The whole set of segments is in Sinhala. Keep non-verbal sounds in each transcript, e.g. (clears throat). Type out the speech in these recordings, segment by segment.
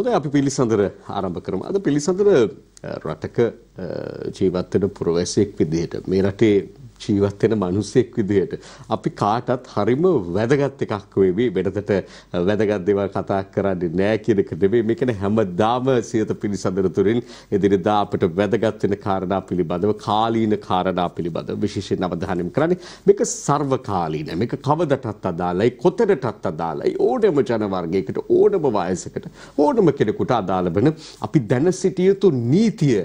හොඳයි අපි පිළිසඳර ආරම්භ කරමු. අද පිළිසඳර රටක ජීවත් වෙන පුරවැසියෙක් විදිහට මේ රටේ ජීවත් වෙන මිනිසෙක් විදිහට අපි කාටත් හරිම වැදගත් එකක් වෙවි වෙනදට වැදගත් දේවල් කතා කරන්නේ නෑ කියන එක නෙවෙයි මේක හැමදාම සියත පිළිසඳර තුරින් එදිනෙදා අපිට වැදගත් වෙන කාරණා පිළිබඳව කාලීන කාරණා පිළිබඳව විශේෂයෙන් අවධානය කරන්නේ මේක සර්වකාලීන මේක කවදටත් අදාළයි කොතනටත් අදාළයි ඕනෑම ජන වර්ගයකට ඕනම වයසකට ඕනම කෙනෙකුට අදාළ වෙන අපි දැන සිටිය යුතු නීතිය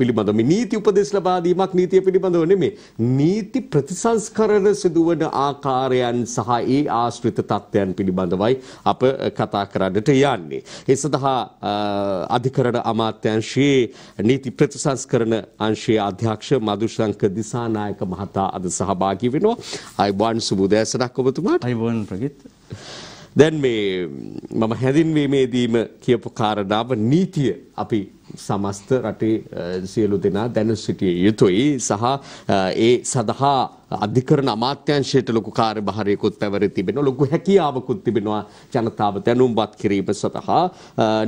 පිළිබඳව මේ නීති උපදෙස් ලබා දීමක් නීතිය පිළිබඳව නෙමෙයි නීති ප්‍රතිසංස්කරණ සිදුවන ආකාරයන් සහ ඒ ආශ්‍රිත තත්ත්වයන් පිළිබඳවයි අප කතා කරන්නට යන්නේ. ඒ සඳහා අධිකරණ අමාත්‍යංශයේ නීති ප්‍රතිසංස්කරණ අංශයේ අධ්‍යක්ෂ මදුශංක දිසානායක මහතා අද සහභාගී වෙනවා. අයිබෝන් සුබුදෑසනක් ඔබතුමාට. අයිබෝන් ප්‍රගිත්. දැන් මේ මම හැඳින්වීමේදීම කියපු කාරණාව නීතිය අපි සමස්ත රටේ සියලු දෙනා දැන සිටිය යුතුයි සහ ඒ සඳහා අධිකරණ අමාත්‍යංශයට ලොකු කාර්යභාරයකුත් පැවර තිබෙන ලොකු හැකියාවකුත් තිබෙනවා ජනතාව දැනුම්පත් කිරීම සඳහා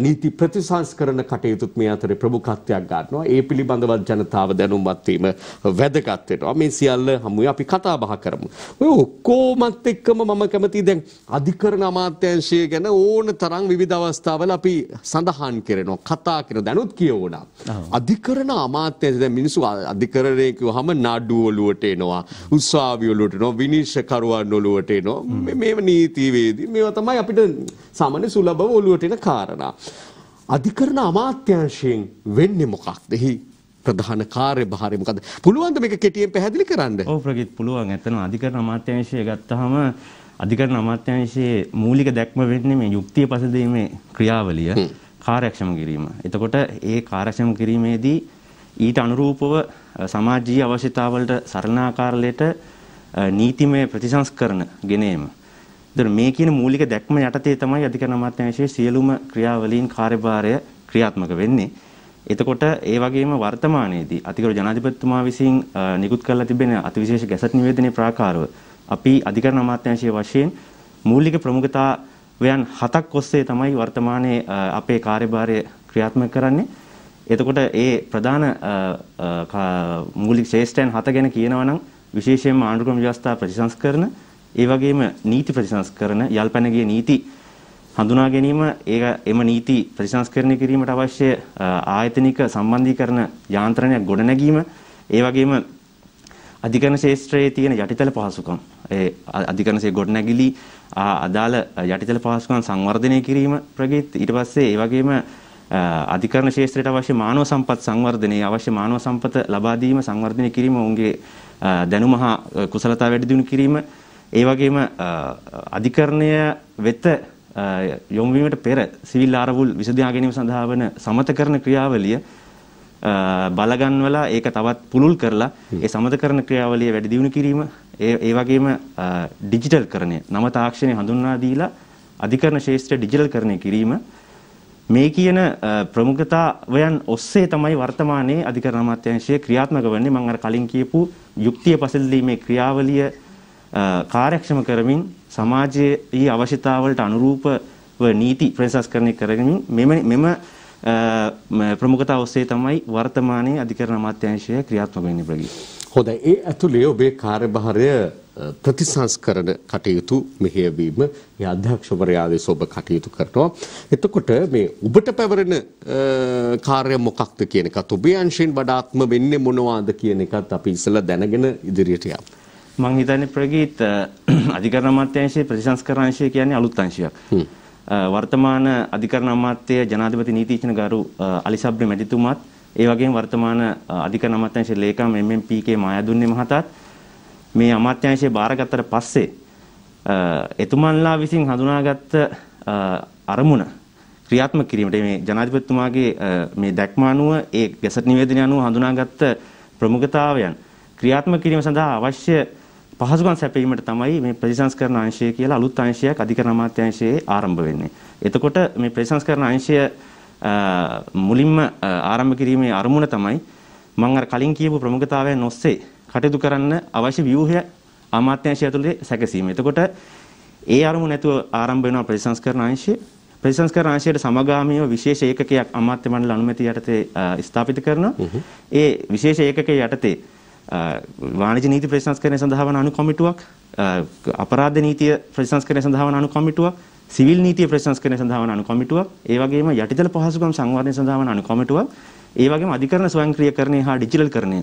නීති ප්‍රතිසංස්කරණ කටයුතුත් මේ අතරේ ප්‍රමුඛත්වයක් ගන්නවා ඒ පිළිබඳව ජනතාව දැනුම්පත් වීම වැදගත් වෙනවා මේ සියල්ල හමුවේ අපි කතා බහ කරමු ඔය ඔක්කොමත් එක්කම මම කැමතියි දැන් අධිකරණ අමාත්‍යංශය ගැන ඕන තරම් විවිධ අවස්ථාවල අපි සඳහන් කරනවා කතා කරන දැනුත් කියෝනා. අධිකරණ අමාත්‍යයට දැන් මිනිස්සු අධිකරණය කිව්වහම නඩුව ඔලුවට එනවා, උසාවි ඔලුවට එනවා, විනිශ්චයකරුවන් ඔලුවට එනවා. මේව නීතිවේදී මේවා තමයි අපිට සාමාන්‍ය සුලභව ඔලුවට එන කාරණා. අධිකරණ අමාත්‍යංශයෙන් වෙන්නේ මොකක්ද? එහි ප්‍රධාන කාර්යභාරය මොකද? පුළුවන්ද මේක කෙටියෙන් පැහැදිලි කරන්න? ඔව් ප්‍රගීත් පුළුවන්. ඇත්තටම අධිකරණ අමාත්‍යාංශය ගත්තාම අධිකරණ අමාත්‍යාංශයේ මූලික දැක්ම වෙන්නේ මේ යුක්තිය පසදීමේ ක්‍රියාවලිය. කාර්යක්ෂම කිරීම. එතකොට ඒ කාර්යක්ෂම කිරීමේදී ඊට අනුරූපව සමාජීය අවශ්‍යතාවලට සරණාකාරලයට නීතිමය ප්‍රතිසංස්කරණ ගෙනීම. දැන් මේ කියන මූලික දැක්ම යටතේ තමයි අධිකරණ අමාත්‍යාංශයේ සියලුම ක්‍රියාවලීන් කාර්යභාරය ක්‍රියාත්මක වෙන්නේ. එතකොට ඒ වගේම වර්තමානයේදී අතිගරු ජනාධිපතිතුමා විසින් නිකුත් කරලා තිබෙන අතිවිශේෂ ගැසට් නිවේදනයේ ප්‍රාකාරව අපි අධිකරණ අමාත්‍යාංශයේ වශයෙන් මූලික ප්‍රමුඛතා ව්‍යයන් හතක් ඔස්සේ තමයි වර්තමානයේ අපේ කාර්යභාරය ක්‍රියාත්මක කරන්නේ. එතකොට ඒ ප්‍රධාන මූලික ශේෂ්ඨයන් හත ගැන කියනවා නම් විශේෂයෙන්ම ආණ්ඩුක්‍රම ව්‍යවස්ථා ප්‍රතිසංස්කරණ, ඒ වගේම නීති ප්‍රතිසංස්කරණ, යල්පැන ගිය නීති හඳුනා ගැනීම, ඒක එම නීති ප්‍රතිසංස්කරණය කිරීමට අවශ්‍ය ආයතනික සම්බන්ධීකරණ යාන්ත්‍රණයක් ගොඩනැගීම, ඒ වගේම අධිකරණ ශේෂ්ත්‍රයේ තියෙන යටිතල පහසුකම් ඒ අධිකරණසේ ගොඩනැගිලි අදාළ යටිතල පහසුකම් සංවර්ධනය කිරීම ප්‍රගීත් ඊට පස්සේ ඒ වගේම අධිකරණ ශේත්‍රයට අවශ්‍ය මානව සම්පත් සංවර්ධනයේ අවශ්‍ය මානව සම්පත ලබා දීම සංවර්ධනය කිරීම ඔවුන්ගේ දැනුම හා කුසලතා වැඩි දියුණු කිරීම ඒ වගේම අධිකරණය වෙත යොමු වීමට පෙර සිවිල් ආරවුල් විසඳා ගැනීම සඳහා වන සමතකරණ ක්‍රියාවලිය බලගන්වලා ඒක තවත් පුළුල් කරලා ඒ සමතකරණ ක්‍රියාවලිය වැඩි දියුණු කිරීම ඒ වගේම ඩිජිටල් කරණය නව තාක්ෂණය හඳුන්වා දීලා අධිකරණ ශාස්ත්‍රය ඩිජිටල් කරණය කිරීම මේ කියන ප්‍රමුඛතාවයන් ඔස්සේ තමයි වර්තමානයේ අධිකරණ අමාත්‍යාංශය ක්‍රියාත්මක වෙන්නේ මම අර කලින් කියපු යුක්තිය පසළදීමේ ක්‍රියාවලිය කාර්යක්ෂම කරමින් සමාජයේ අවශ්‍යතාවලට අනුරූපව නීති ප්‍රතිසංස්කරණය කරමින් මෙම මෙම ප්‍රමුඛතාව ඔස්සේ තමයි වර්තමානයේ අධිකරණ අමාත්‍යාංශය ක්‍රියාත්මක වෙන්නේ ප්‍රගී. හොඳයි ඒ ඇතුළේ ඔබේ කාර්යභාරය ප්‍රතිසංස්කරණ කටයුතු මෙහෙයවීම මේ අධ්‍යක්ෂවරයාගේ සොබ කටයුතු කරනවා. එතකොට මේ ඔබට පැවරෙන කාර්ය මොකක්ද කියන එකත් ඔබේ අංශයෙන් වඩාත්ම වෙන්නේ මොනවාද කියන එකත් අපි ඉස්සලා දැනගෙන ඉදිරියට යමු. මම හිතන්නේ ප්‍රගීත් අධිකරණ අමාත්‍යාංශයේ ප්‍රතිසංස්කරණ අංශය කියන්නේ අලුත් අංශයක්. වර්තමාන අධිකරණ අමාත්‍ය ජනාධිපති නීතිඥ ගරු අලි සබ්රි මැතිතුමාත් ඒ වගේම වර්තමාන අධිකරණ අමාත්‍යංශයේ ලේකම් MMPK මායදුන්නේ මහතාත් මේ අමාත්‍යංශය බාරගත්තට පස්සේ එතුමන්ලා විසින් හඳුනාගත්ත අරමුණ ක්‍රියාත්මක කිරීමට මේ ජනාධිපතිතුමාගේ මේ දැක්ම අනුව ඒ ගැසට් නිවේදනය අනුව හඳුනාගත්ත ප්‍රමුඛතාවයන් ක්‍රියාත්මක කිරීම සඳහා අවශ්‍ය පහසුකම් සැපයීමට තමයි මේ ප්‍රතිසංස්කරණ අංශය කියලා අලුත් අංශයක් අධිකරණ අමාත්‍යාංශයේ ආරම්භ වෙන්නේ. එතකොට මේ ප්‍රතිසංස්කරණ අංශය මුලින්ම ආරම්භ කිරීමේ අරමුණ තමයි මම අර කලින් කියපු ප්‍රමුඛතාවයන් ඔස්සේ කටයුතු කරන්න අවශ්‍ය ව්‍යුහය අමාත්‍යාංශය ඇතුළේ සැකසීම. එතකොට ඒ අරමුණ ඇතුව ආරම්භ වෙන ප්‍රතිසංස්කරණ අංශය ප්‍රතිසංස්කරණ අංශයට සමගාමීව විශේෂ ඒකකයක් අමාත්‍ය මණ්ඩල අනුමැතිය යටතේ ස්ථාපිත කරනවා. ඒ විශේෂ ඒකකයේ යටතේ වාණිජ නීති ප්‍රතිසංස්කරණය සඳහා වන අනු කොමිටුවක් අපරාධ නීතිය ප්‍රතිසංස්කරණය සඳහා වන අනු කොමිටුවක් සිවිල් නීතිය ප්‍රතිසංස්කරණය සඳහා වන අනු කොමිටුවක් ඒ වගේම යටිදල පහසුකම් සංවර්ධනය සඳහා වන අනු කොමිටුවක් ඒ වගේම අධිකරණ ස්වයංක්‍රීයකරණය හා ඩිජිටල්කරණය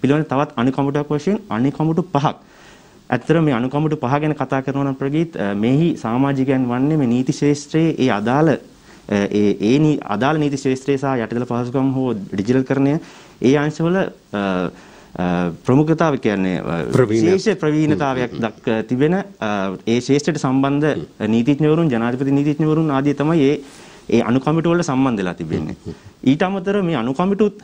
පිළිබඳ තවත් අනු කොමිටුවක් වශයෙන් අනු කොමිටු පහක් ඇත්තට මේ අනු කොමිටු පහ ගැන කතා කරනවා නම් ප්‍රගීත් මෙහි සමාජිකයන් වන්නේ මේ නීති ශාස්ත්‍රයේ ඒ අදාළ ඒ ඒ අදාළ නීති ශාස්ත්‍රය සහ යටිදල පහසුකම් හෝ ඩිජිටල්කරණය ඒ අංශවල ප්‍රමුඛතාව කියන්නේ විශේෂ ප්‍රවීණතාවයක් දක් තිබෙන ඒ ශේෂ්ඨයට සම්බන්ධ නීතිඥවරුන් ජනාධිපති නීතිඥවරුන් ආදී තමයි ඒ ඒ අනුකමිටු වල සම්බන්ධ වෙලා තිබෙන්නේ. ඊට අමතරව මේ අනුකමිටුත්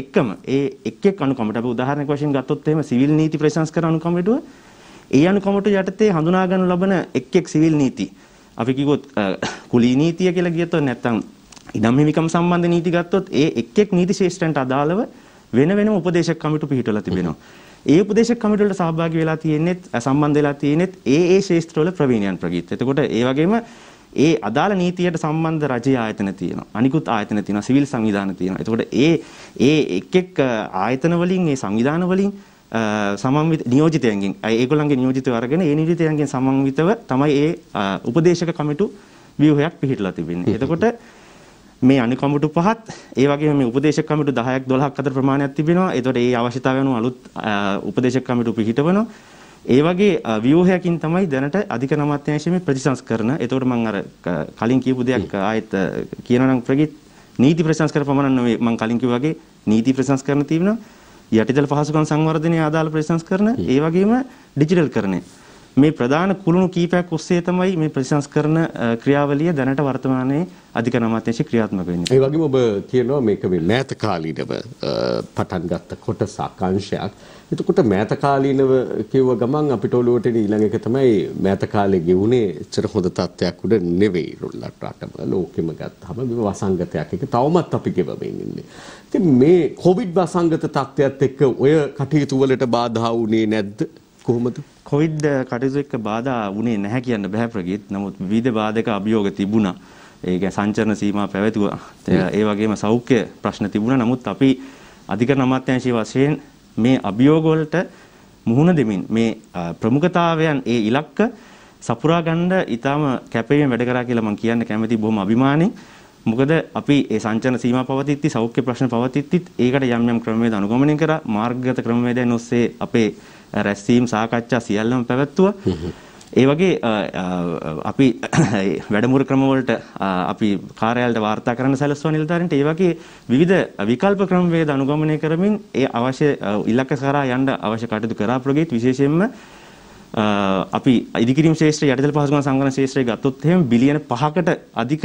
එක්කම ඒ එක් එක් අනුකමිට අපි උදාහරණයක් වශයෙන් ගත්තොත් එහෙම සිවිල් නීති ප්‍රතිසංස්කරණ අනුකමිටුව ඒ අනුකමිටු යටතේ හඳුනා ගන්න ලබන එක් එක් සිවිල් නීති අපි කිව්වොත් කුලී නීතිය කියලා කියතොත් නැත්නම් ඉඩම් හිමිකම් සම්බන්ධ නීති ගත්තොත් ඒ එක් එක් නීති ශේෂ්ඨයන්ට අදාළව වෙන වෙනම උපදේශක කමිටු පිහිටවලා තිබෙනවා. ඒ උපදේශක කමිටු වලට සහභාගී වෙලා තියෙන්නේත් සම්බන්ධ වෙලා තියෙන්නේත් ඒ ඒ ශාස්ත්‍රවල ප්‍රවීණයන් ප්‍රගීත්. එතකොට ඒ වගේම ඒ අදාළ නීතියට සම්බන්ධ රජයේ ආයතන තියෙනවා. අනිකුත් ආයතන තියෙනවා. සිවිල් සංවිධාන තියෙනවා. එතකොට ඒ ඒ එක් එක් ආයතන වලින් ඒ සංවිධාන වලින් සමන්විත නියෝජිතයන්ගෙන් ඒගොල්ලන්ගේ නියෝජිතව අරගෙන ඒ නියෝජිතයන්ගෙන් සමන්විතව තමයි ඒ උපදේශක කමිටු ව්‍යුහයක් පිහිටලා තිබෙන්නේ. එතකොට මේ අනික් කමිටු පහත් ඒ වගේම මේ උපදේශක කමිටු 10ක් 12ක් අතර ප්‍රමාණයක් තිබෙනවා. ඒතකොට ඒ අවශ්‍යතාවය අනුව අලුත් උපදේශක කමිටු පිහිටවනවා. ඒ වගේ ව්‍යුහයකින් තමයි දැනට අධික නමත්‍යංශයේ ප්‍රතිසංස්කරණ. ඒතකොට මම අර කලින් කියපු දෙයක් ආයෙත් කියනවා නම් ප්‍රගීත් නීති ප්‍රතිසංස්කරණ පමණක් නෙවෙයි මම කලින් කිව්වාගේ නීති ප්‍රතිසංස්කරණ තියෙනවා. යටිදල පහසුකම් සංවර්ධනයේ ආදාළ ප්‍රතිසංස්කරණ ඒ වගේම ඩිජිටල්කරණය. මේ ප්‍රධාන කුළුණු කීපයක් ඔස්සේ තමයි මේ ප්‍රතිසංස්කරණ ක්‍රියාවලිය දැනට වර්තමානයේ අධිකරණ අමාත්‍යාංශය ක්‍රියාත්මක වෙන්නේ. ඒ වගේම ඔබ කියනවා මේක මේ මෑත කාලීනව පටන් ගත්ත කොටසක් අංශයක්. එතකොට මෑත කාලීනව කිව්ව ගමන් අපිට ඔළුවට ඊළඟ එක තමයි මෑත කාලේ ගෙවුනේ එච්චර හොඳ තත්ත්වයක් උඩ නෙවෙයි රුල්ලට රටම ලෝකෙම ගත්තාම මේ වසංගතයක් එක තවමත් අපි ගෙවමින් ඉන්නේ. ඉතින් මේ කොවිඩ් වසංගත තත්ත්වයත් එක්ක ඔය කටයුතු වලට බාධා වුණේ නැද්ද? කොහොමද? කොවිඩ් කටයුතු එක්ක බාධා වුණේ නැහැ කියන්න බෑ ප්‍රගීත්. නමුත් විවිධ බාධක අභියෝග තිබුණා. ඒක සංචරණ සීමා පැවැතුවා. ඒ වගේම සෞඛ්‍ය ප්‍රශ්න තිබුණා. නමුත් අපි අධිකරණ අමාත්‍යාංශයේ වශයෙන් මේ අභියෝගවලට මුහුණ දෙමින් මේ ප්‍රමුඛතාවයන් ඒ ඉලක්ක සපුරා ගන්න ඊටම කැපවීම වැඩ කරා කියලා මම කියන්න කැමති බොහොම අභිමානෙන්. මොකද අපි ඒ සංචන සීමා පවතිද්දී සෞඛ්‍ය ප්‍රශ්න පවතිද්දිත් ඒකට යම් යම් ක්‍රමවේද අනුගමනය කරා මාර්ගගත ක්‍රමවේදයන් ඔස්සේ අපේ රැස්වීම් සාකච්ඡා සියල්ලම පැවැත්තුවා. ඒ වගේ අපි (coughs) වැඩමුර ක්‍රමවලට අපි කාර්යාලයට වාර්තා කරන්න සැලසුවා නිලධාරීන්ට ඒ වගේ විවිධ විකල්ප ක්‍රමවේද අනුගමනය කරමින් ඒ අවශ්‍ය ඉලක්ක කරා යන්න අවශ්‍ය කටයුතු කරා ප්‍රගෙත් විශේෂයෙන්ම අපි ඉදිකිරීම් ශේෂ්ත්‍රය යටිතල පහසුකම් සංගණන ශේෂ්ත්‍රය ගත්තොත් එහෙම බිලියන 5කට අධික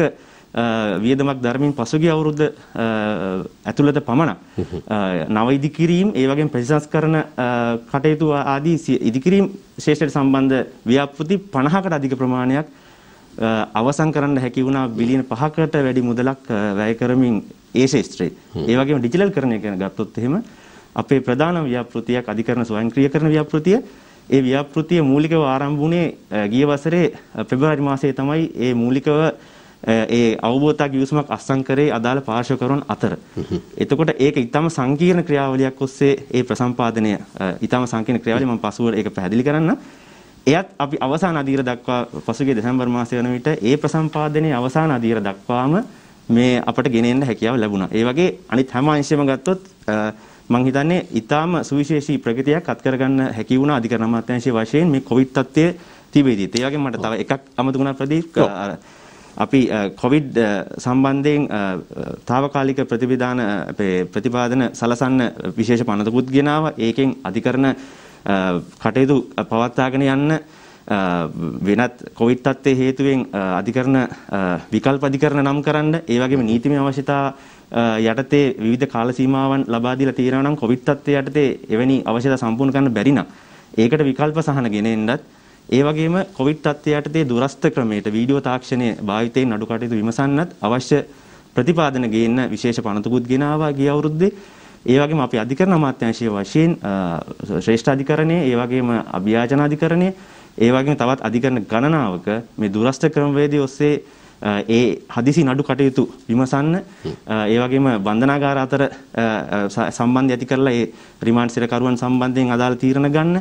වියදමක් ධර්මින් පසුගිය අවුරුද්ද ඇතුළත පමණක් නව ඉදිකිරීම් ඒ වගේම ප්‍රතිසංස්කරණ කටයුතු ආදී ඉදිකිරීම් ශේෂයට සම්බන්ධ ව්‍යාපෘති 50කට අධික ප්‍රමාණයක් අවසන් කරන්න හැකි වුණා බිලියන 5කට වැඩි මුදලක් වැය කරමින් ඒ ශේෂ්ත්‍රයේ ඒ වගේම ඩිජිටල්කරණය ගැන ගත්තොත් එහෙම අපේ ප්‍රධාන ව්‍යාපෘතියක් අධිකරණ ස්වයංක්‍රීයකරණ ව්‍යාපෘතිය ඒ ව්‍යාපෘතිය මූලිකව ආරම්භ වුණේ ගිය වසරේ පෙබරවාරි මාසයේ තමයි ඒ මූලිකව ඒ අවබෝධතා ගිවිසුමක් අත්සන් කරේ අදාළ පාර්ශවකරුවන් අතර. එතකොට ඒක ඊටම සංකීර්ණ ක්‍රියාවලියක් ඔස්සේ ඒ ප්‍රසම්පාදනය ඊටම සංකීර්ණ ක්‍රියාවලිය මම පසුව ඒක පැහැදිලි කරන්න. එයත් අපි අවසාන අධීර දක්වා පසුගිය දෙසැම්බර් මාසය වන විට ඒ ප්‍රසම්පාදනයේ අවසාන අධීර දක්වාම මේ අපට ගෙන එන්න හැකියාව ලැබුණා. ඒ වගේ අනිත් හැම අංශයම ගත්තොත් මම හිතන්නේ ඊටාම සුවිශේෂී ප්‍රගතියක් අත් කරගන්න හැකි වුණා අධිකරණ අමාත්‍යාංශයේ වශයෙන් මේ කොවිඩ් තත්ත්වයේ තිබෙදී. ඒ වගේම මට තව එකක් අමතකුණා ප්‍රදීප් අපි කොවිඩ් සම්බන්ධයෙන් తాවකාලික ප්‍රතිවිධාන අපේ ප්‍රතිපාදන සලසන්න විශේෂ පනතකුත් ගෙනාවා. ඒකෙන් අධිකරණ කටයුතු පවත්වාගෙන යන්න වෙනත් කොවිඩ් තත්ත්වයේ හේතුවෙන් අධිකරණ විකල්ප අධිකරණ නම් කරන්න ඒ වගේම නීතිමය අවශ්‍යතා යටතේ විවිධ කාල සීමාවන් ලබා දීලා තියෙනවා නම් කොවිඩ් තත්ත්වයේ යටතේ එවැනි අවශ්‍යතා සම්පූර්ණ කරන්න බැරි නම් ඒකට විකල්ප සහන ගෙන එන්නත් ඒ වගේම කොවිඩ් තත්ත්වය යටතේ දුරස්ත ක්‍රමයට වීඩියෝ තාක්ෂණයේ භාවිතයෙන් නඩු කටයුතු විමසන්නත් අවශ්‍ය ප්‍රතිපාදන ගේන්න විශේෂ පනතුකුත් ගෙනාවා ගිය අවුරුද්දේ. ඒ වගේම අපි අධිකරණ අමාත්‍යාංශයේ වශයෙන් ශ්‍රේෂ්ඨ අධිකරණය, ඒ වගේම අභියාචන අධිකරණය, ඒ වගේම තවත් අධිකරණ ගණනාවක මේ දුරස්ත ක්‍රමවේදී ඔස්සේ ඒ හදිසි නඩු කටයුතු විමසන්න ඒ වගේම බන්ධනාගාර අතර සම්බන්ධය ඇති කරලා ඒ රිමාන්ඩ් සිරකරුවන් සම්බන්ධයෙන් අදාළ තීරණ ගන්න.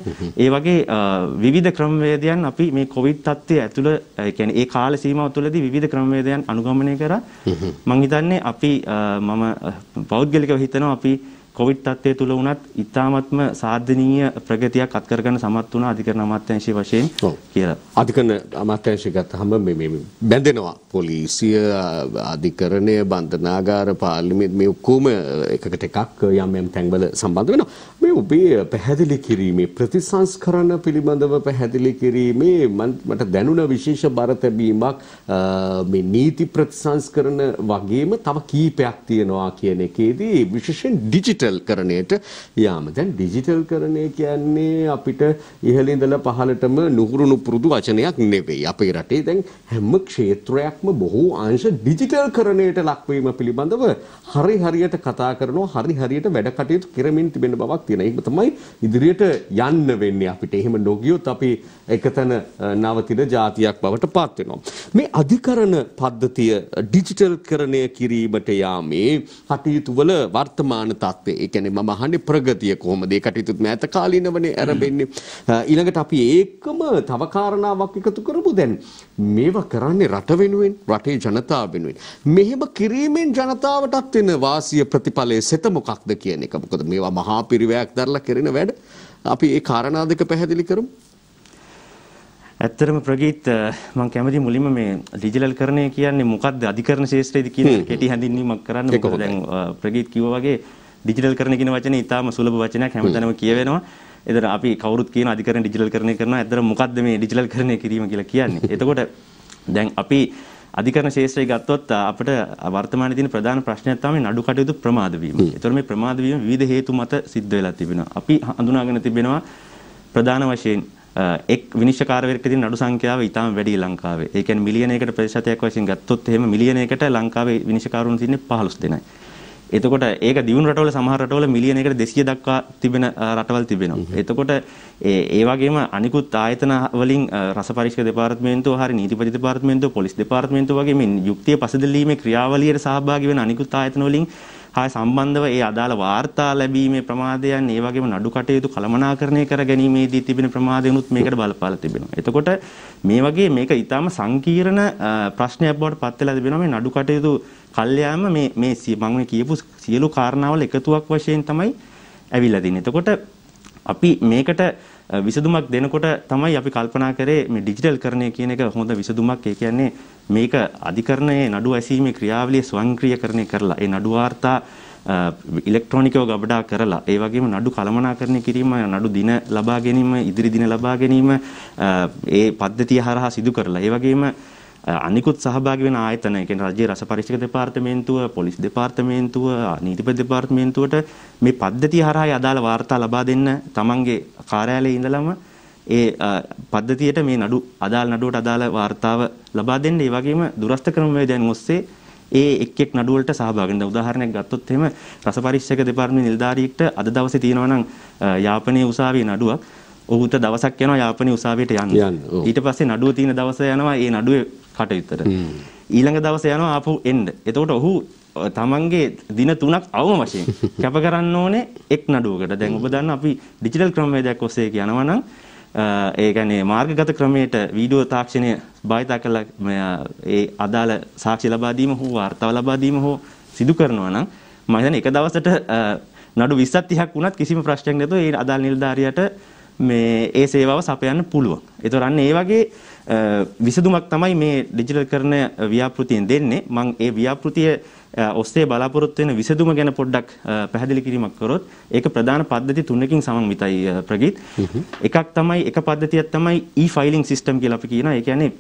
ඒ වගේ විවිධ ක්‍රමවේදයන් අපි මේ කොවිඩ් තත්ත්වය ඇතුළ ඒ කියන්නේ ඒ කාල සීමාව තුළදී විවිධ ක්‍රමවේදයන් අනුගමනය කරා. මම හිතන්නේ අපි මම පෞද්ගලිකව හිතනවා අපි කොවිඩ් තත්ත්වය තුළ වුණත් ඉතාමත්ම සාධනීය ප්‍රගතියක් අත්කරගන්න සමත් වුණා අධිකරණ අමාත්‍යාංශය වශයෙන් කියලා. අධිකරණ අමාත්‍යාංශය ගත්තහම මේ බැඳෙනවා. පොලිසිය අධිකරණය බන්ධනාගාර පාර්ලිමේන්තු මේ ඔක්කොම එකකට එකක් යම් යම් තැන්වල සම්බන්ධ වෙනවා. මේ ඔබේ පැහැදිලි කිරීමේ ප්‍රතිසංස්කරණ පිළිබඳව පැහැදිලි කිරීමේ මට දැනුණ විශේෂ බර තැබීමක් මේ නීති ප්‍රතිසංස්කරණ වගේම තව කීපයක් තියෙනවා කියන එකේදී විශේෂයෙන් ඩිජිටල් ඩිජිටල් කරණයට යාම. දැන් ඩිජිටල් කරණය කියන්නේ අපිට ඉහළ ඉඳලා පහළටම නුහුරුණු පුරුදු වචනයක් නෙවෙයි. අපේ රටේ දැන් හැම ක්ෂේත්‍රයක්ම බොහෝ අංශ ඩිජිටල් කරණයට ලක්වීම පිළිබඳව හරි හරියට කතා කරනවා හරි හරියට වැඩ කටයුතු කරමින් තිබෙන බවක් තියෙනවා. ඒක තමයි ඉදිරියට යන්න වෙන්නේ අපිට. එහෙම නොගියොත් අපි එකතන නවතින જાතියක් බවට පත් වෙනවා. මේ අධිකරණ පද්ධතිය ඩිජිටල් කරණය කිරීමට යාමේ කටයුතු වල වර්තමාන තත්ත්වය අපේ ඒ කියන්නේ මම අහන්නේ ප්‍රගතිය කොහොමද ඒ කටයුතුත් මෑත කාලිනවනේ ආරම්භෙන්නේ ඊළඟට අපි ඒකම තව කාරණාවක් එකතු කරමු දැන් මේවා කරන්නේ රට වෙනුවෙන් රටේ ජනතාව වෙනුවෙන් මෙහෙම කිරීමෙන් ජනතාවටත් වෙන වාසිය ප්‍රතිඵලයේ සෙත මොකක්ද කියන එක මොකද මේවා මහා පිරිවැයක් දරලා කරන වැඩ අපි ඒ කාරණා දෙක පැහැදිලි කරමු ඇත්තරම ප්‍රගීත් මං කැමති මුලින්ම මේ ඩිජිටල් කරණය කියන්නේ මොකක්ද අධිකරණ ශාස්ත්‍රයේදී කියන කෙටි හැඳින්වීමක් කරන්න මොකද දැන් ප්‍රගීත් කිව්වා වගේ ඩිජිටල් කරන කියන වචනේ ඊටාම සුලභ වචනයක් හැමතැනම කියවෙනවා. එතන අපි කවුරුත් කියන අධිකරණ ඩිජිටල් කරණය කරනවා. ඇත්තට මොකද්ද මේ ඩිජිටල් කරණය කිරීම කියලා කියන්නේ? (laughs) එතකොට දැන් අපි අධිකරණ ශේෂ්ත්‍රය ගත්තොත් අපට වර්තමානයේ තියෙන ප්‍රධාන ප්‍රශ්නයක් තමයි නඩු කටයුතු ප්‍රමාද වීම. ඒතර මේ ප්‍රමාද වීම විවිධ හේතු මත සිද්ධ වෙලා තිබෙනවා. අපි හඳුනාගෙන තිබෙනවා ප්‍රධාන වශයෙන් එක් විනිශ්චකාරවරයෙක් තියෙන නඩු සංඛ්‍යාව ඉතාම වැඩි ලංකාවේ. ඒ කියන්නේ මිලියනයකට ප්‍රතිශතයක් වශයෙන් ගත්තොත් එහෙම මිලියනයකට ලංකාවේ විනිශ්චකාරවරුන් තියෙන්නේ 15 දෙනයි. එතකොට ඒක දියුණු රටවල සමහර රටවල මිලියන එකට 200 දක්වා තිබෙන රටවල් තිබෙනවා. එතකොට ඒ වගේම අනිකුත් ආයතන වලින් රස පරීක්ෂක දෙපාර්තමේන්තුව හරි නීතිපති දෙපාර්තමේන්තුව පොලිස් දෙපාර්තමේන්තුව වගේ මේ යුක්තිය පසදලීමේ ක්‍රියාවලියට සහභාගී වෙන අනිකුත් ආයතන වලින් හා සම්බන්ධව ඒ අදාළ වාර්තා ලැබීමේ ප්‍රමාදයන් ඒ වගේම නඩු කටයුතු කළමනාකරණය කර ගැනීමේදී තිබෙන ප්‍රමාදයනුත් මේකට බලපාලා තිබෙනවා. එතකොට මේ වගේ මේක ඊටාම සංකීර්ණ ප්‍රශ්නයක් බවට පත් වෙලා තිබෙනවා මේ නඩු කටයුතු කල්යාම මේ මේ මම කියපු සියලු කාරණාවල එකතුවක් වශයෙන් තමයි ඇවිල්ලා තින්නේ. එතකොට අපි මේකට විසඳුමක් දෙනකොට තමයි අපි කල්පනා කරේ මේ ඩිජිටල් කරණය කියන එක හොඳ විසඳුමක්. ඒ කියන්නේ මේක අධිකරණයේ නඩු ඇසීමේ ක්‍රියාවලිය ස්වයංක්‍රීයකරණය කරලා ඒ නඩු වාර්තා ඉලෙක්ට්‍රොනිකව ගබඩා කරලා ඒ වගේම නඩු කළමනාකරණය කිරීම නඩු දින ලබා ගැනීම ඉදිරි දින ලබා ගැනීම ඒ පද්ධතිය හරහා සිදු කරලා ඒ වගේම අනිකුත් සහභාගි වෙන ආයතන, ඒ කියන්නේ රජයේ රස පරීක්ෂක දෙපාර්තමේන්තුව, පොලිස් දෙපාර්තමේන්තුව, නීතිපති දෙපාර්තමේන්තුවට මේ පද්ධතිය හරහායි අදාළ වාර්තා ලබා දෙන්න තමන්ගේ කාර්යාලයේ ඉඳලම ඒ පද්ධතියට මේ නඩු අදාළ නඩුවට අදාළ වාර්තාව ලබා දෙන්න. ඒ වගේම දුරස්ත ක්‍රමවේදයන් ඔස්සේ ඒ එක් එක් නඩු වලට සහභාගී වෙනවා. උදාහරණයක් ගත්තොත් එහෙම රස පරීක්ෂක දෙපාර්තමේන්තු නිලධාරියෙක්ට අද දවසේ තියෙනවා නම් යාපනයේ උසාවියේ නඩුවක්. ඔහුට දවසක් යනවා යාපනයේ උසාවියට යන්න. ඊට පස්සේ නඩුව තියෙන දවස යනවා ඒ නඩුවේ කටයුත්තට. ඊළඟ දවසේ යනවා ආපහු එන්න. එතකොට ඔහු තමන්ගේ දින තුනක් අවම වශයෙන් (laughs) කැප කරන්න ඕනේ එක් නඩුවකට. දැන් ඔබ දන්න අපි ඩිජිටල් ක්‍රමවේදයක් ඔස්සේ කියනවා නම් ඒ කියන්නේ මාර්ගගත ක්‍රමයට වීඩියෝ තාක්ෂණය භාවිත කරලා ඒ අදාළ සාක්ෂි ලබා දීම හෝ වාර්තාව ලබා දීම හෝ සිදු කරනවා නම් මම හිතන්නේ එක දවසට නඩු 20ක් 30ක් වුණත් කිසිම ප්‍රශ්නයක් නැතුව ඒ අදාළ නිලධාරියට මේ ඒ සේවාව සපයන්න පුළුවන්. ඒතරන්නේ ඒ වගේ විසඳුමක් තමයි මේ ඩිජිටල් කරන ව්‍යාපෘතියෙන් දෙන්නේ. මම ඒ ව්‍යාපෘතිය ඔස්සේ බලාපොරොත්තු වෙන විසඳුම ගැන පොඩ්ඩක් පැහැදිලි කිරීමක් කරොත් ඒක ප්‍රධාන පද්ධති තුනකින් සමන්විතයි ප්‍රගීත්. එකක් තමයි එක පද්ධතියක් තමයි e-filing system කියලා අපි කියනවා. ඒ කියන්නේ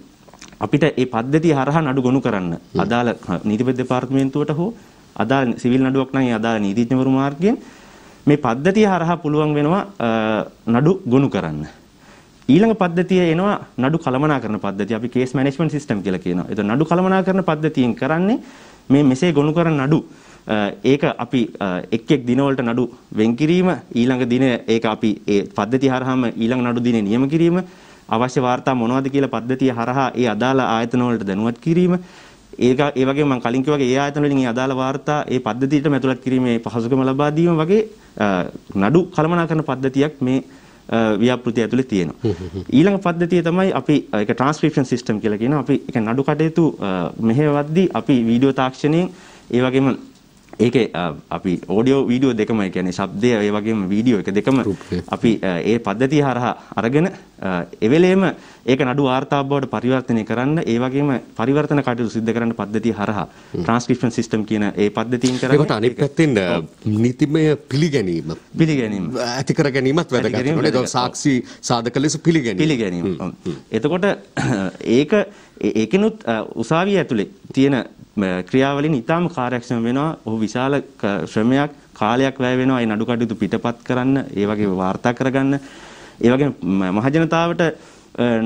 අපිට මේ පද්ධතිය හරහා නඩු ගොනු කරන්න අදාළ නීතිපති දෙපාර්තමේන්තුවට හෝ අදාළ සිවිල් නඩුවක් නම් ඒ අදාළ නීතිඥවරු මාර්ගයෙන් මේ පද්ධතිය හරහා පුළුවන් වෙනවා නඩු ගොනු කරන්න. ඊළඟ පද්ධතිය එනවා නඩු කළමනාකරන පද්ධතිය. අපි කේස් මැනේජ්මන්ට් සිස්ටම් කියලා කියනවා. ඒතකොට නඩු කළමනාකරන පද්ධතියෙන් කරන්නේ මේ මෙසේ ගොනු කරන නඩු ඒක අපි එක් එක් දිනවලට නඩු වෙන් කිරීම ඊළඟ දින ඒක අපි ඒ පද්ධතිය හරහාම ඊළඟ නඩු දිනේ නියම කිරීම අවශ්‍ය වාර්තා මොනවද කියලා පද්ධතිය හරහා ඒ අදාළ ආයතන වලට දැනුවත් කිරීම ඒක ඒ වගේම මම කලින් කිව්වා වගේ ඒ ආයතන වලින් ඒ අදාළ වාර්තා ඒ පද්ධතියටම ඇතුළත් කිරීමේ පහසුකම ලබා දීම වගේ නඩු කළමනාකරන පද්ධතියක් මේ ව්‍යාපෘතිය ඇතුලේ තියෙනවා. ඊළඟ පද්ධතිය තමයි අපි ඒක ට්‍රාන්ස්ක්‍රිප්ෂන් සිස්ටම් කියලා කියනවා. අපි ඒක නඩු කටයුතු මෙහෙවද්දී අපි වීඩියෝ තාක්ෂණයෙන් ඒ වගේම ඒකේ අපි ඕඩියෝ වීඩියෝ දෙකම ඒ කියන්නේ ශබ්දය ඒ වගේම වීඩියෝ එක දෙකම අපි ඒ පද්ධතිය හරහා අරගෙන එවෙලේම ඒක නඩු වාර්තා බවට පරිවර්තනය කරන්න ඒ වගේම පරිවර්තන කටයුතු සිද්ධ කරන්න පද්ධතිය හරහා ට්‍රාන්ස්ක්‍රිප්ෂන් සිස්ටම් කියන ඒ පද්ධතියින් කරන්නේ ඒකට අනිත් පැත්තෙන් නීතිමය පිළිගැනීම පිළිගැනීම ඇති කර ගැනීමත් වැදගත් වෙනවා සාක්ෂි සාධක ලෙස පිළිගැනීම පිළිගැනීම එතකොට (clears throat) ඒක ඒකෙනුත් උසාවිය ඇතුලේ තියෙන ක්‍රියාවලින් ඊටාම කාර්යක්ෂම වෙනවා ඔහු විශාල ශ්‍රමයක් කාලයක් වැය වෙනවා ඒ නඩු කටයුතු පිටපත් කරන්න ඒ වගේ වාර්තා කරගන්න ඒ වගේම මහජනතාවට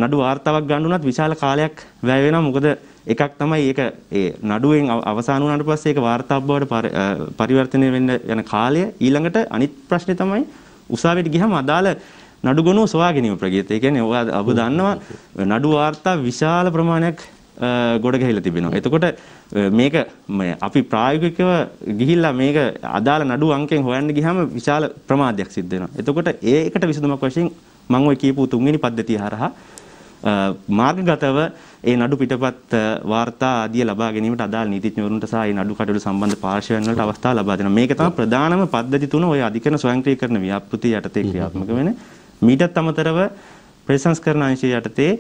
නඩු වාර්තාවක් ගන්න උනත් විශාල කාලයක් වැය වෙනවා මොකද එකක් තමයි ඒක ඒ නඩුවෙන් අවසන් වුණාට පස්සේ ඒක වාර්තාබ්බ බවට පරිවර්තනය වෙන්න යන කාලය ඊළඟට අනිත් ප්‍රශ්නේ තමයි උසාවියට ගියම අදාළ නඩු ගොනුව සොයා ගැනීම ප්‍රගීත. ඒ කියන්නේ ඔයා ඔබ දන්නවා නඩු වාර්තා විශාල ප්‍රමාණයක් ගොඩ ගැහිලා තිබෙනවා. එතකොට මේක අපි ප්‍රායෝගිකව ගිහිල්ලා මේක අදාළ නඩු අංකයෙන් හොයන්න ගියාම විශාල ප්‍රමාදයක් සිද්ධ වෙනවා. එතකොට ඒකට විසඳුමක් වශයෙන් මම ওই කියපු තුන්වෙනි පද්ධතිය හරහා මාර්ගගතව ඒ නඩු පිටපත් වාර්තා ආදිය ලබා ගැනීමට අදාළ නීතිඥවරුන්ට සහ ඒ නඩු කටයුතු සම්බන්ධ පාර්ශවයන් වලට අවස්ථා ලබා දෙනවා. මේක තමයි ප්‍රධානම පද්ධති තුන ඔය අධිකරණ ස්වයංක්‍රීයකරණ ව්‍යාපෘතිය යටතේ ක්‍රියාත්මක වෙන. මීටත් අමතරව ප්‍රතිසංස්කරණ අංශය යටතේ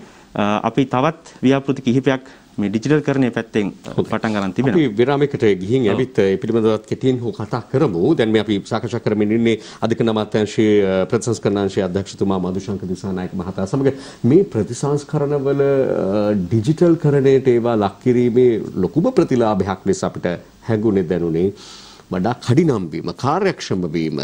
අපි තවත් ව්‍යාපෘති කිහිපයක් මේ ඩිජිටල් කරණය පැත්තෙන් පටන් ගන්න තිබෙනවා. අපි විරාමයකට ගිහින් ඇවිත් ඒ පිළිබඳව කෙටියෙන් හෝ කතා කරමු. දැන් මේ අපි සාකච්ඡා කරමින් ඉන්නේ අධික නමත්‍යංශයේ ප්‍රතිසංස්කරණංශයේ අධ්‍යක්ෂතුමා මధుශංක දිසානායක මහතා සමග මේ ප්‍රතිසංස්කරණවල ඩිජිටල් කරණයට ඒවා ලක් කිරීමේ ලොකුම ප්‍රතිලාභයක් ලෙස අපිට හැඟුණේ දැනුනේ. වඩා කඩිනම් වීම කාර්යක්ෂම වීම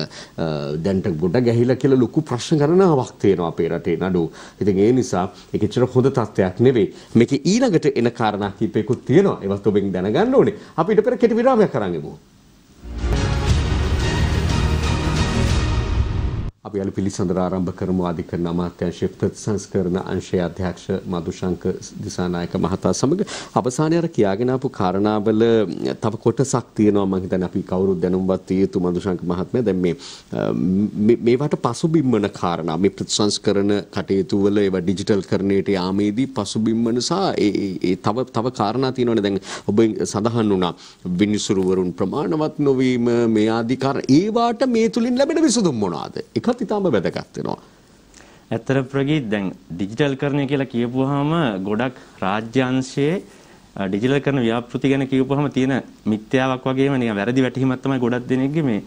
දැන්ට ගොඩ ගැහිලා කියලා ලොකු ප්‍රශ්න ගණනාවක් තියෙනවා අපේ රටේ නඩු. ඉතින් ඒ නිසා ඒක ඇත්තට හොඳ තත්ත්වයක් නෙවෙයි. මේකේ ඊළඟට එන කාරණා කිහිපයකුත් තියෙනවා. ඒවත් ඔබෙන් දැනගන්න ඕනේ. අපි ඊට පෙර කෙටි විරාමයක් අරන් ඉමු. අපි අලි පිළිසඳර ආරම්භ කරමු අධිකරණ අමාත්‍යාංශයේ ප්‍රතිසංස්කරණ අංශයේ අධ්‍යක්ෂ මధుශංක දිසානායක මහතා සමග අවසානයේ අර කියාගෙන ආපු කාරණාවල තව කොටසක් තියෙනවා මම හිතන්නේ අපි කවුරුත් දැනුම්වත් විය යුතු මధుශංක මහත්මයා දැන් මේ මේවට පසුබිම්වන කාරණා මේ ප්‍රතිසංස්කරණ කටයුතු වල ඒවා ඩිජිටල්කරණයට යාමේදී පසුබිම්වන සහ ඒ තව තව කාරණා තියෙනවනේ දැන් ඔබ සඳහන් වුණා විනිසුරුවරුන් ප්‍රමාණවත් නොවීම මේ ආදී කාරණා ඒ වාට මේ තුලින් ලැබෙන විසඳුම් මොනවාද? එකත් එකත් ඉතාම වැදගත් වෙනවා. ඇත්තට ප්‍රගීත් දැන් ඩිජිටල් කරණය කියලා කියපුවාම ගොඩක් රාජ්‍යාංශයේ ඩිජිටල් කරන ව්‍යාපෘති ගැන කියපුවාම තියෙන මිත්‍යාවක් වගේම නිකන් වැරදි වැටහීමක් තමයි ගොඩක් දෙනෙක්ගේ මේ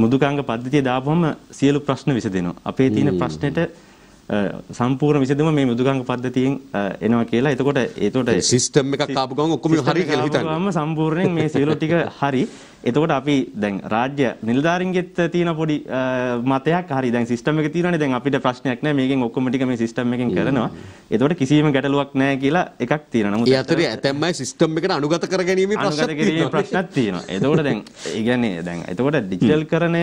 මුදුකාංග පද්ධතිය දාපුවම සියලු ප්‍රශ්න විසඳෙනවා. අපේ තියෙන ප්‍රශ්නෙට සම්පූර්ණ විසඳුම මේ මෘදුකාංග පද්ධතියෙන් එනවා කියලා. එතකොට ඒතකොට සිස්ටම් එකක් ආපු ගමන් ඔක්කොම හරි කියලා හිතන්නේ. සම්පූර්ණයෙන් මේ සියලු ටික හරි. එතකොට අපි දැන් රාජ්‍ය නිලධාරීන්ගෙත් තියෙන පොඩි මතයක් හරි. දැන් සිස්ටම් එක තියෙනවානේ. දැන් අපිට ප්‍රශ්නයක් නැහැ. මේකෙන් ඔක්කොම ටික මේ සිස්ටම් එකෙන් කරනවා. එතකොට කිසිම ගැටලුවක් නැහැ කියලා එකක් තියෙනවා. නමුත් ඒ අතරේ ඇතැම්මයි සිස්ටම් එකට අනුගත කරගැනීමේ ප්‍රශ්නක් තියෙනවා. ප්‍රශ්නක් තියෙනවා. එතකොට දැන් ඒ කියන්නේ දැන් එතකොට ඩිජිටල්කරණය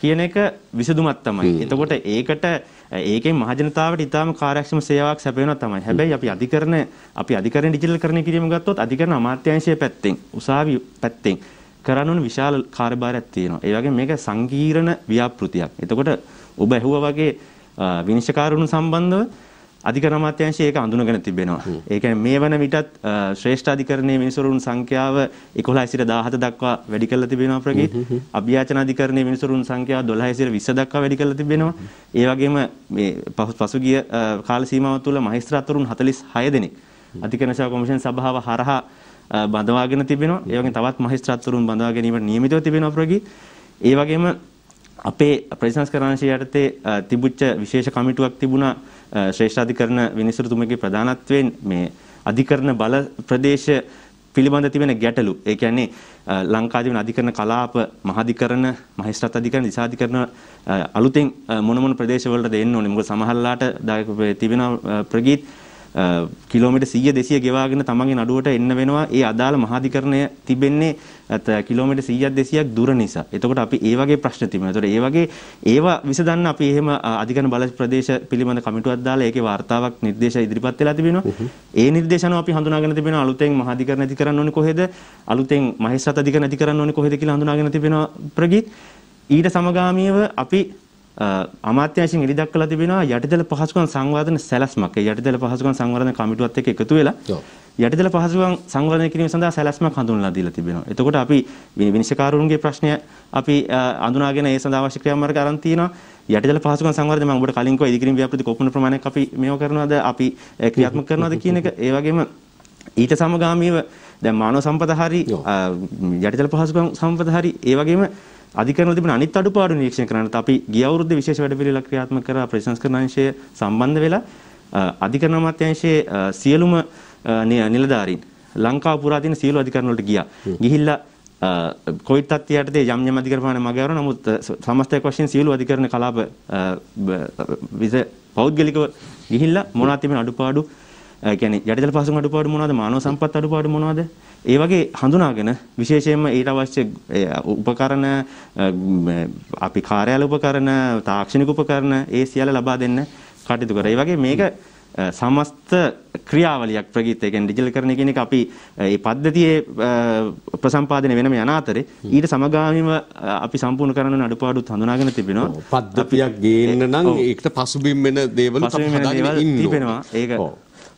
කියන එක විසඳුමක් තමයි. එතකොට ඒකට ඒකෙන් මහජනතාවට ඉතාම කාර්යක්ෂම සේවාවක් සැපයනවා තමයි. හැබැයි අපි අධිකරණ අපි අධිකරණ ඩිජිටල්කරණය කිරීම ගත්තොත් අධිකරණ අමාත්‍යාංශයේ පැත්තෙන් උසාවි පැත්තෙන් කරන්න විශාල කාර්යභාරයක් තියෙනවා. ඒ වගේම මේක සංකීර්ණ ව්‍යාපෘතියක්. එතකොට ඔබ ඇහුවා වගේ විනිශ්චයකාරුන් සම්බන්ධව අධිකරණ අමාත්‍යාංශය ඒක අඳුනගෙන තිබෙනවා. ඒ කියන්නේ මේ වන විටත් ශ්‍රේෂ්ඨ අධිකරණයේ මිනිසුරුන් සංඛ්‍යාව 11 සිට 17 දක්වා වැඩි කරලා තිබෙනවා ප්‍රකීත්. අභියාචන අධිකරණයේ මිනිසුරුන් සංඛ්‍යාව 12 සිට 20 දක්වා වැඩි කරලා තිබෙනවා. ඒ වගේම මේ පසුගිය කාල සීමාව තුළ මහේස්ත්‍රාත්වරුන් 46 දෙනෙක් අධිකරණ සේවා කොමිෂන් සභාව හරහා බඳවාගෙන තිබෙනවා. ඒ වගේම තවත් මහේස්ත්‍රාත්වරුන් බඳවා ගැනීමට නියමිතව තිබෙනවා ප්‍රකීත්. ඒ වගේම අපේ ප්‍රතිසංස්කරණ අංශය යටතේ තිබුච්ච විශේෂ කමිටුවක් තිබුණා ශ්‍රේෂ්ඨාධිකරණ විනිසුරුතුමගේ ප්‍රධානත්වයෙන් මේ අධිකරණ බල ප්‍රදේශ පිළිබඳ තිබෙන ගැටලු ඒ කියන්නේ ලංකාදීන අධිකරණ කලාප මහාධිකරණ මහේස්ත්‍රාත් අධිකරණ දිසාධිකරණ අලුතෙන් මොන මොන ප්‍රදේශවලටද එන්න ඕනේ මොකද සමහරලාට තිබෙන ප්‍රගීත් කිලෝමීටර් 100 200 ගෙවාගෙන තමන්ගේ නඩුවට එන්න වෙනවා. ඒ අදාළ මහාධිකරණය තිබෙන්නේ කිලෝමීටර් 100ක් 200ක් දුර නිසා. එතකොට අපි ඒ වගේ ප්‍රශ්න තිබෙනවා. ඒතකොට ඒ වගේ ඒවා විසඳන්න අපි එහෙම අධිකරණ බල ප්‍රදේශ පිළිබඳ කමිටුවක් දාලා ඒකේ වාර්තාවක් නිර්දේශ ඉදිරිපත් වෙලා තිබෙනවා. ඒ නිර්දේශන අපි හඳුනාගෙන තිබෙනවා අලුතෙන් මහාධිකරණ ඇති කරන්න ඕනේ කොහෙද? අලුතෙන් මහේස්ත්‍රාත් අධිකරණ ඇති කරන්න ඕනේ කොහෙද කියලා හඳුනාගෙන තිබෙනවා ප්‍රගීත්. ඊට සමගාමීව අපි අමාත්‍යංශයෙන් ඉලි දක්වලා තිබෙනවා යටිදල පහසුකම් සංවර්ධන සැලැස්මක්. ඒ යටිදල පහසුකම් සංවර්ධන කමිටුවත් එක්ක එකතු වෙලා යටිදල පහසුකම් සංවර්ධනය කිරීම සඳහා සැලැස්මක් හඳුන්වලා දීලා තිබෙනවා. එතකොට අපි විනිශ්චයකාරවරුන්ගේ ප්‍රශ්නය අපි අඳුනාගෙන ඒ සඳහා අවශ්‍ය ක්‍රියාමාර්ග අරන් තියෙනවා. යටිදල පහසුකම් සංවර්ධනය මම ඔබට කලින් කිව්වා ඉදිකිරීම ව්‍යාපෘති කොපමණ ප්‍රමාණයක් අපි මේව කරනවද අපි ක්‍රියාත්මක කරනවද කියන එක ඒ වගේම ඊට සමගාමීව දැන් මානව සම්පත හරි යටිදල පහසුකම් සම්පත හරි ඒ වගේම අධිකරණ තිබෙන අනිත් අඩුපාඩු නිරීක්ෂණය කරන්නත් අපි ගිය අවුරුද්දේ විශේෂ වැඩපිළිවෙලක් ක්‍රියාත්මක කර ප්‍රතිසංස්කරණ අංශය සම්බන්ධ වෙලා අධිකරණ අමාත්‍යාංශයේ සියලුම නිලධාරීන් ලංකාව පුරා තියෙන සියලු අධිකරණ වලට ගියා. ගිහිල්ලා කොවිඩ් තත්ත්වය යටතේ යම් යම් අධිකරණ මග යවන නමුත් සමස්තයක් වශයෙන් සියලු අධිකරණ කලාප විස පෞද්ගලිකව ගිහිල්ලා මොනවා තිබෙන අඩුපාඩු කියන්නේ යටිතල පහසුකම් අඩුපාඩු මොනවද? මානව සම්පත් අඩුපාඩු මොනවද? ඒ වගේ හඳුනාගෙන විශේෂයෙන්ම ඊට අවශ්‍ය උපකරණ අපි කාර්යාල උපකරණ, තාක්ෂණික උපකරණ ඒ සියල්ල ලබා දෙන්න කටයුතු කරා. ඒ වගේ මේක සමස්ත ක්‍රියාවලියක් ප්‍රගීත ඒ කියන්නේ ඩිජිටල්කරණය කියන එක අපි මේ පද්ධතියේ ප්‍රසම්පාදනය වෙනම යන අතරේ ඊට සමගාමීව අපි සම්පූර්ණ කරන වෙන අඩුපාඩුත් හඳුනාගෙන තිබෙනවා පද්ධතියක් ගේන්න නම් ඒකට පසුබිම් වෙන දේවල් තමයි හදාගෙන ඉන්නවා ඒක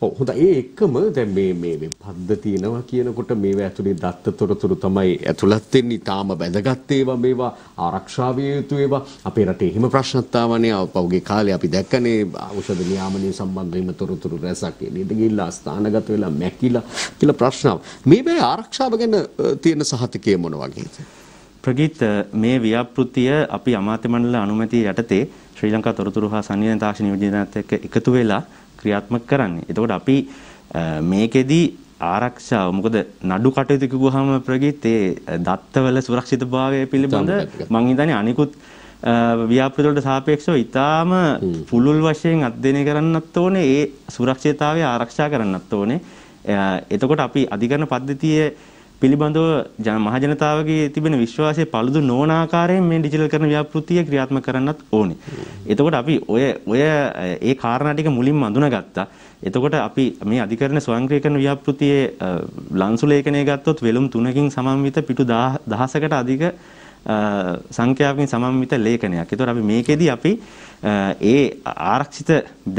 ඔව් හොඳයි ඒ එකම දැන් මේ මේ මේ පද්ධතියනවා කියනකොට මේවා ඇතුලේ දත්ත තොරතුරු තමයි ඇතුළත් වෙන්නේ. ඊටාම වැදගත් ඒවා මේවා ආරක්ෂා විය යුතු ඒවා. අපේ රටේ එහෙම ප්‍රශ්නත් ආවනේ. පහුගිය කාලේ අපි දැක්කනේ ඖෂධ නියාමනය සම්බන්ධයෙන්ම තොරතුරු රැසක් එළියට ගිහිල්ලා ස්ථානගත වෙලා මැකිලා කියලා ප්‍රශ්නාව. මේවා ආරක්ෂාව ගැන තියෙන සහතිකය මොන වගේද? ප්‍රගීත් මේ ව්‍යාපෘතිය අපි අමාත්‍ය මණ්ඩල අනුමැතිය යටතේ ශ්‍රී ලංකා තොරතුරු හා සංවිධාන තාක්ෂණ නියෝජනයත් එක්ක එකතු වෙලා ක්‍රියාත්මක කරන්නේ. එතකොට අපි මේකෙදි ආරක්ෂාව මොකද නඩු කටයුතු කිව්වහම ප්‍රගීත් ඒ දත්තවල සුරක්ෂිතභාවය පිළිබඳ මං හිතන්නේ අනිකුත් ව්‍යාපෘති වලට සාපේක්ෂව ඊටාම පුළුල් වශයෙන් අධ්‍යයනය කරන්නත් ඕනේ ඒ සුරක්ෂිතතාවය ආරක්ෂා කරන්නත් ඕනේ. එතකොට අපි අධිකරණ පද්ධතියේ පිළිබඳව ජන මහජනතාවගේ තිබෙන විශ්වාසය paludu නොවන ආකාරයෙන් මේ ඩිජිටල් කරන ව්‍යාපෘතිය ක්‍රියාත්මක කරන්නත් ඕනේ. එතකොට අපි ඔය ඔය ඒ කාරණා ටික මුලින්ම අඳුනගත්තා. එතකොට අපි මේ අධිකරණ ස්වයංක්‍රීය කරන ව්‍යාපෘතියේ ලංසු ලේඛනය ගත්තොත් වෙලුම් 3කින් සමන්විත පිටු 1000කට අධික සංඛ්‍යාවකින් සමන්විත ලේඛනයක්. ඒතකොට අපි මේකෙදී අපි ඒ ආරක්ෂිත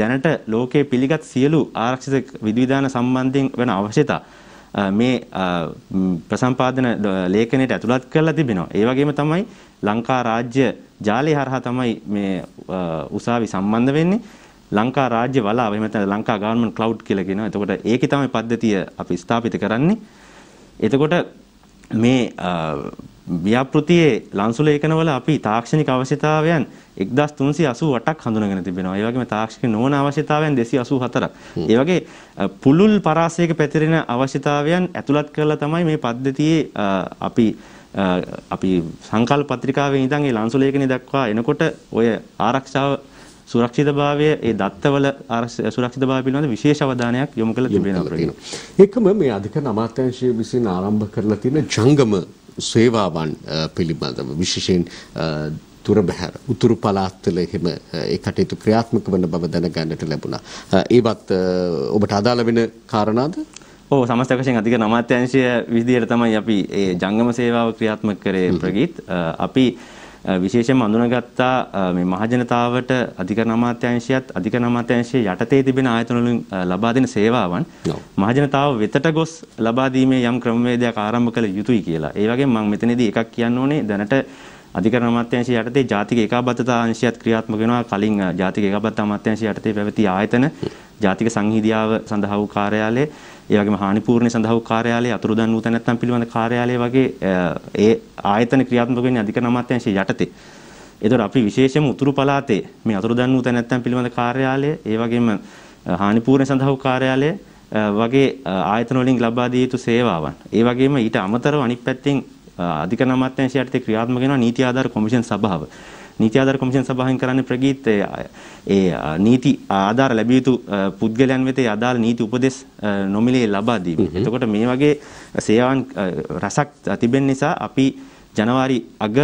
දැනට ලෝකයේ පිළිගත් සියලු ආරක්ෂිත විධිවිධාන සම්බන්ධයෙන් වෙන අවශ්‍යතා මේ ප්‍රසම්පාදන ලේඛනයට ඇතුළත් කරලා තිබෙනවා. ඒ වගේම තමයි ලංකා රාජ්‍ය ජාලය හරහා තමයි මේ උසාවි සම්බන්ධ වෙන්නේ. ලංකා රාජ්‍ය වලාව එහෙම නැත්නම් ලංකා ගවර්න්මන්ට් ක්ලවුඩ් කියලා කියනවා. එතකොට ඒකේ තමයි පද්ධතිය අපි ස්ථාපිත කරන්නේ. එතකොට මේ ව්‍යාපෘතියේ ලංසුලේඛනවල අපි තාක්ෂණික අවශ්‍යතාවයන් 1388ක් හඳුනගෙන තිබෙනවා. ඒ වගේම තාක්ෂණික නොවන අවශ්‍යතාවයන් 284ක්. ඒ වගේ පුළුල් පරාසයක පැතිරෙන අවශ්‍යතාවයන් ඇතුළත් කරලා තමයි මේ පද්ධතියේ අපි අපි සංකල්ප පත්‍රිකාවේ ඉඳන් ඒ ලංසුලේඛනය දක්වා එනකොට ඔය ආරක්ෂාව සුරක්ෂිතභාවය ඒ දත්තවල සුරක්ෂිතභාවය පිළිබඳ විශේෂ අවධානයක් යොමු කරලා තිබෙනවා. ඒකම මේ අධිකරණ අමාත්‍යාංශය විසින් ආරම්භ කරලා තියෙන ජංගම සේවාවන් පිළිබඳව විශේෂයෙන් තුර බැහැර උතුරු පළාත්වල එහෙම ඒ කටයුතු ක්‍රියාත්මක වන බව දැනගන්නට ලැබුණා. ඒවත් ඔබට අදාළ වෙන කාරණාද? ඕ සමස්ත වශයෙන් අධික අමාත්‍යාංශය විදියට තමයි අපි ඒ ජංගම සේවාව ක්‍රියාත්මක කරේ ප්‍රගීත්. අපි විශේෂයෙන්ම අඳුනගත්තා මේ මහජනතාවට අධිකරණ අමාත්‍යාංශයත් අධිකරණ අමාත්‍යාංශයේ යටතේ තිබෙන ආයතන වලින් ලබා දෙන සේවාවන් මහජනතාව වෙතට ගොස් ලබා දීමේ යම් ක්‍රමවේදයක් ආරම්භ කළ යුතුයි කියලා. ඒ වගේම මම මෙතනදී එකක් කියන්න ඕනේ දැනට අධිකරණ අමාත්‍යාංශය යටතේ ජාතික ඒකාබද්ධතා අංශයත් ක්‍රියාත්මක වෙනවා. කලින් ජාතික ඒකාබද්ධතා අමාත්‍යාංශය යටතේ පැවති ආයතන ජාතික සංහිඳියාව සඳහා වූ කාර්යාලය ඒ වගේම හානිපූර්ණ සඳහා වූ කාර්යාලය අතුරුදන් වූ තැනැත්තන් පිළිබඳ කාර්යාලය වගේ ඒ ආයතන ක්‍රියාත්මක වෙන්නේ අධිකරණ අමාත්‍යාංශයේ යටතේ. ඒතකොට අපි විශේෂයෙන්ම උතුරු පළාතේ මේ අතුරුදන් වූ තැනැත්තන් පිළිබඳ කාර්යාලය, ඒ වගේම හානිපූර්ණ සඳහා කාර්යාලය වගේ ආයතන වලින් ලබා දිය යුතු සේවාවන්. ඒ වගේම ඊට අමතරව අනිත් පැත්තෙන් අධිකරණ අමාත්‍යාංශය යටතේ ක්‍රියාත්මක වෙනවා නීති ආධාර කොමිෂන් සභාව. නීති ආධාර කොමිෂන් සභාවෙන් කරන්නේ ප්‍රගීත් ඒ නීති ආධාර ලැබිය යුතු පුද්ගලයන් වෙත අදාළ නීති උපදෙස් නොමිලේ ලබා දීම. එතකොට මේ වගේ සේවාන් රසක් තිබෙන නිසා අපි ජනවාරි අග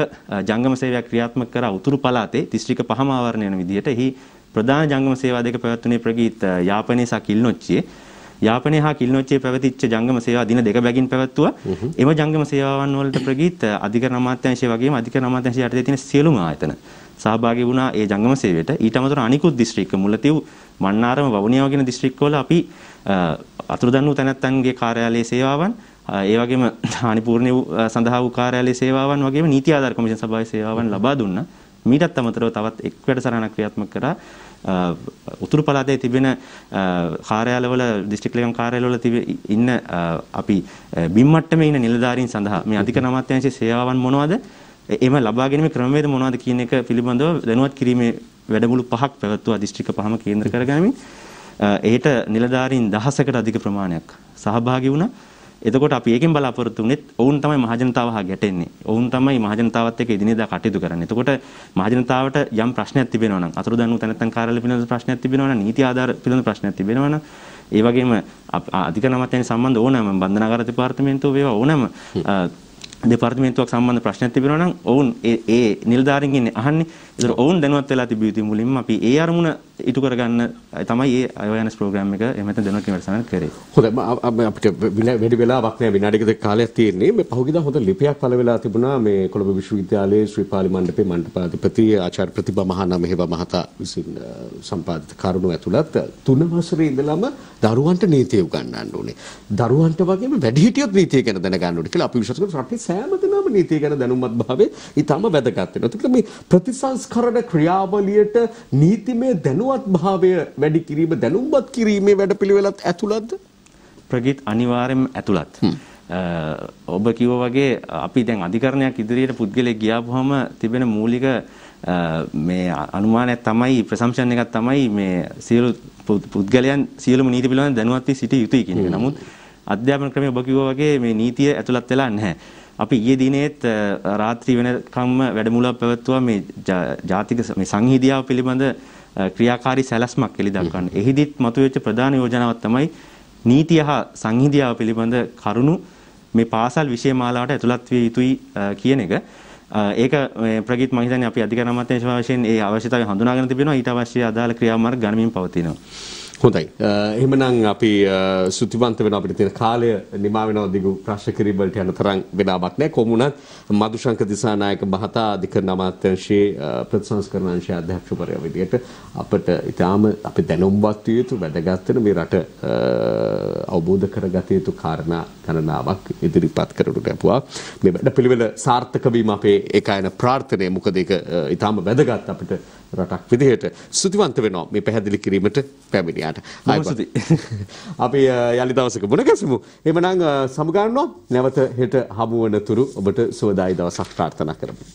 ජංගම සේවයක් ක්‍රියාත්මක කර උතුරු පළාතේ දිස්ත්‍රික්ක පහම ආවරණ යන විදිහට එහි ප්‍රධාන ජංගම සේවා දෙක පැවැත්වුණේ ප්‍රගීත් යාපනයේ සහ කිල්නොච්චියේ යාපනයේ හා කිලිනොච්චියේ පැවතිච්ච ජංගම සේවා දින දෙක බැගින් පැවැත්වුවා. එම ජංගම සේවාවන් වලට ප්‍රගීත අධිකරණ අමාත්‍යාංශය වගේම අධිකරණ අමාත්‍යාංශය යටතේ තියෙන සියලුම ආයතන සහභාගී වුණා ඒ ජංගම සේවයට. ඊට අමතරව අනිකුත් දිස්ත්‍රික්ක මුලතිව් මන්නාරම වවුනියාව කියන දිස්ත්‍රික්කවල අපි අතුරුදන් වූ තැනැත්තන්ගේ කාර්යාලයේ සේවාවන් ඒ වගේම හානිපූර්ණ සඳහා වූ කාර්යාලයේ සේවාවන් වගේම නීති ආධාර කොමිෂන් සභාවේ සේවාවන් ලබා දුන්නා. මීටත් අමතරව තවත් එක් වැඩසටහනක් ක්‍රියාත්මක කරා උතුරු පළාතේ තිබෙන කාර්යාලවල දිස්ත්‍රික් ලේකම් කාර්යාලවල ඉන්න අපි බිම් මට්ටමේ ඉන්න නිලධාරීන් සඳහා මේ අධික නමත්‍යංශයේ සේවාවන් මොනවද? එම ලබා ගැනීම ක්‍රමවේද මොනවද කියන එක පිළිබඳව දැනුවත් කිරීමේ වැඩමුළු පහක් පැවැත්වුවා දිස්ත්‍රික්ක පහම කේන්ද්‍ර කරගැනීමෙන්. ඒට නිලධාරීන් දහසකට අධික ප්‍රමාණයක් සහභාගී වුණා. එතකොට අපි ඒකෙන් බලාපොරොත්තු වෙන්නේ ඔවුන් තමයි මහජනතාව හා ගැටෙන්නේ. ඔවුන් තමයි මහජනතාවත් එක්ක එදිනෙදා කටයුතු කරන්නේ. එතකොට මහජනතාවට යම් ප්‍රශ්නයක් තිබෙනවා නම් අතුරුදන් වූ තැනැත්තන් කාර්යාලය පිළිබඳ ප්‍රශ්නයක් තිබෙනවා නම් නීති ආධාර පිළිබඳ ප්‍රශ්නයක් තිබෙනවා නම් ඒ වගේම අධික නමතෙන් සම්බන්ධ ඕනෑම බන්ධනාගාර දෙපාර්තමේන්තුව වේවා ඕනෑම දෙපාර්තමේන්තුවක් සම්බන්ධ ප්‍රශ්නයක් තිබෙනවා නම් ඔවුන් ඒ නිලධාරීන්ගෙන් අහන්නේ. ඒතර ඔවුන් දැනුවත් වෙලා තිබිය යුතුයි මුලින්ම අපි ඒ අරමුණ ඉටු කරගන්න තමයි ඒ අයවැනස් ප්‍රෝග්‍රෑම් එක එහෙම නැත්නම් දැනුවත් කිරීම සඳහන් කරේ. හොඳයි අපිට වැඩි වෙලාවක් නැහැ විනාඩි දෙක කාලයක් තියෙන්නේ. මේ පහුගියදා හොඳ ලිපියක් පළ වෙලා තිබුණා මේ කොළඹ විශ්වවිද්‍යාලයේ ශ්‍රී පාලි මණ්ඩපේ මණ්ඩපාධිපති ආචාර්ය ප්‍රතිභා මහානාම හේවා මහතා විසින් සම්පාදිත කරුණු ඇතුළත් තුන වසරේ ඉඳලම දරුවන්ට නීතිය උගන්වන්න ඕනේ. දරුවන්ට වගේම වැඩිහිටියොත් නීතිය ගැන දැනගන්න ඕනේ කියලා අපි විශ්වාස කරන රටේ සෑම දෙනාම නීතිය ගැන දැනුම්වත් භාවය ඊටම වැදගත් වෙනවා. එතකොට මේ ප්‍රතිසංස්කරණ ක්‍රියාවලියට නීතිමය දැනුවත් භාවය වැඩි කිරීම දැනුම්වත් කිරීමේ වැඩපිළිවෙලත් ඇතුළත්ද? ප්‍රගීත් අනිවාර්යෙන්ම ඇතුළත්. ඔබ කිව්වා වගේ අපි දැන් අධිකරණයක් ඉදිරියට පුද්ගලෙක් ගියාපුවම තිබෙන මූලික මේ අනුමානයක් තමයි ප්‍රසම්ෂන් එකක් තමයි මේ සියලු පුද්ගලයන් සියලුම නීති පිළිබඳ දැනුවත් වී සිටිය යුතුයි කියන එක. නමුත් අධ්‍යාපන ක්‍රමය ඔබ කිව්වා වගේ මේ නීතිය ඇතුළත් වෙලා නැහැ. අපි ඊයේ දිනේත් රාත්‍රී වෙනකම්ම වැඩමුළුවක් පැවැත්තුවා මේ ජාතික මේ සංහිඳියාව පිළිබඳ ක්‍රියාකාරී සැලැස්මක් එළි දක්වන්න. එහිදීත් මතුවෙච්ච ප්‍රධාන යෝජනාවක් තමයි නීතිය හා සංහිඳියාව පිළිබඳ කරුණු මේ පාසල් විෂය මාලාවට ඇතුළත් විය යුතුයි කියන එක. ඒක ප්‍රගීත් මම හිතන්නේ අපි අධිකරණ අමාත්‍යාංශ වශයෙන් ඒ අවශ්‍යතාවය හඳුනාගෙන තිබෙනවා ඊට අවශ්‍ය අදාළ ක්‍රියාමාර්ග ගනිමින් පවතිනවා. හොඳයි. එහෙමනම් අපි සුතිවන්ත වෙන අපිට තියෙන කාලය නිමා වෙනව දිගු ප්‍රශ්න කිරීම වලට යන තරම් වෙලාවක් නැහැ. කොමුණත් මදුශංක දිසානායක මහතා අධිකරණ අමාත්‍යාංශයේ ප්‍රතිසංස්කරණ අංශයේ අධ්‍යක්ෂකවරයා විදිහට අපිට ඊටාම අපි දැනුම්වත් විය යුතු වැදගත් වෙන මේ රට අවබෝධ කරගත යුතු කාරණා ගණනාවක් ඉදිරිපත් කරනු ලැබුවා. මේ වැඩපිළිවෙල සාර්ථක වීම අපේ ඒකායන ප්‍රාර්ථනය. මොකද ඒක ඊටාම වැදගත් අපිට රටක් විදිහට සුතිවන්ත වෙනවා මේ පැහැදිලි කිරීමට පැමිණියා. එයාට. (laughs) අපි යලි දවසක මුණ ගැසමු. එහෙමනම් සමුගන්නවා. නැවත හෙට හමු වනතුරු ඔබට සුවදායි දවසක් ප්‍රාර්ථනා කරමු.